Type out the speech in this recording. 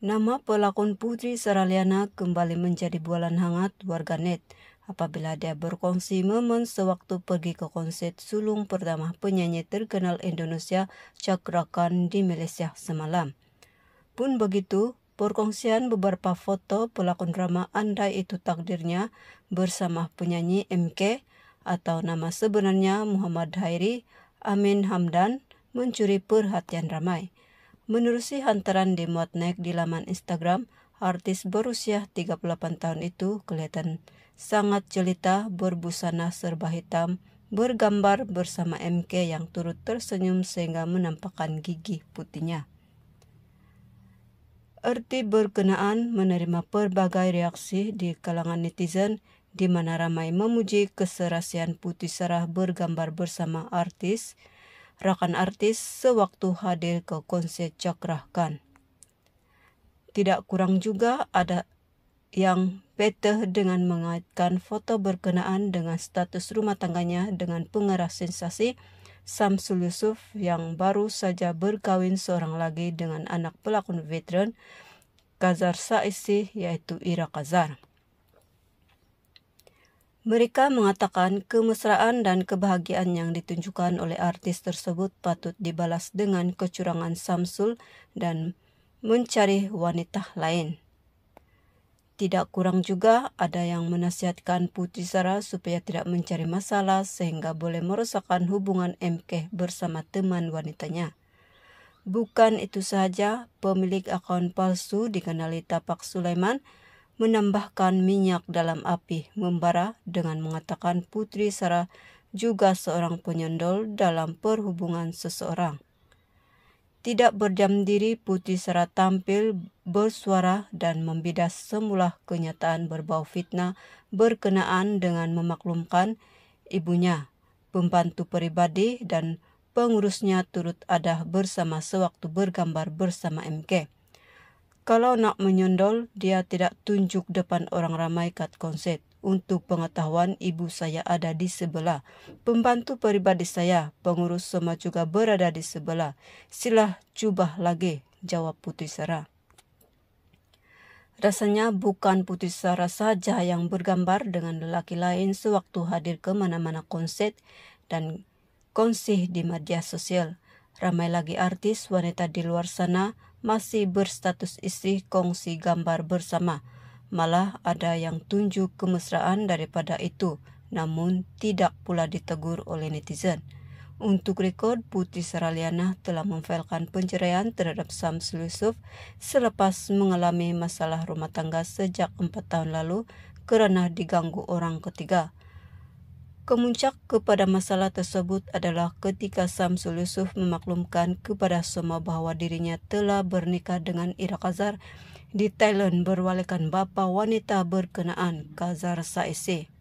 Nama pelakon Putri Saraliana kembali menjadi bualan hangat warganet apabila dia berkongsi momen sewaktu pergi ke konser sulung pertama penyanyi terkenal Indonesia Cakrakan di Malaysia semalam. Pun begitu, perkongsian beberapa foto pelakon drama Andai Itu Takdirnya bersama penyanyi MK atau nama sebenarnya Muhammad Hairi Amin Hamdan mencuri perhatian ramai. Menerusi hantaran di Motnek di laman Instagram, artis berusia 38 tahun itu kelihatan sangat jelita berbusana serba hitam bergambar bersama MK yang turut tersenyum sehingga menampakkan gigi putihnya. Erti berkenaan menerima berbagai reaksi di kalangan netizen di mana ramai memuji keserasian putih serah bergambar bersama artis, Rakan artis sewaktu hadir ke konser Cakrahkan. Tidak kurang juga ada yang peteh dengan mengaitkan foto berkenaan dengan status rumah tangganya dengan pengeras sensasi Samsul Yusuf yang baru saja berkawin seorang lagi dengan anak pelakon veteran Kazar Saisi yaitu Ira Kazar. Mereka mengatakan kemesraan dan kebahagiaan yang ditunjukkan oleh artis tersebut patut dibalas dengan kecurangan Samsul dan mencari wanita lain. Tidak kurang juga ada yang menasihatkan Putri Sarah supaya tidak mencari masalah sehingga boleh merusakkan hubungan MK bersama teman wanitanya. Bukan itu saja, pemilik akun palsu dikenali Tapak Sulaiman menambahkan minyak dalam api membara dengan mengatakan Putri Sarah juga seorang penyondol dalam perhubungan seseorang. Tidak berdiam diri Putri Sarah tampil bersuara dan membidas semula kenyataan berbau fitnah berkenaan dengan memaklumkan ibunya, pembantu pribadi dan pengurusnya turut ada bersama sewaktu bergambar bersama MK. Kalau nak menyondol, dia tidak tunjuk depan orang ramai kat konset. Untuk pengetahuan, ibu saya ada di sebelah. Pembantu pribadi saya, pengurus semua juga berada di sebelah. Silah cubah lagi, jawab Putri Sarah. Rasanya bukan Putri Sarah saja yang bergambar dengan lelaki lain sewaktu hadir ke mana-mana konset dan konsih di media sosial. Ramai lagi artis wanita di luar sana masih berstatus istri kongsi gambar bersama. Malah ada yang tunjuk kemesraan daripada itu, namun tidak pula ditegur oleh netizen. Untuk rekod, Putri Saraliana telah memfailkan penceraian terhadap Samsul Yusuf selepas mengalami masalah rumah tangga sejak empat tahun lalu karena diganggu orang ketiga. Kemuncak kepada masalah tersebut adalah ketika Samsul Yusuf memaklumkan kepada semua bahawa dirinya telah bernikah dengan Ira Kazar di Thailand berwalikan bapa wanita berkenaan Kazar Saiseh.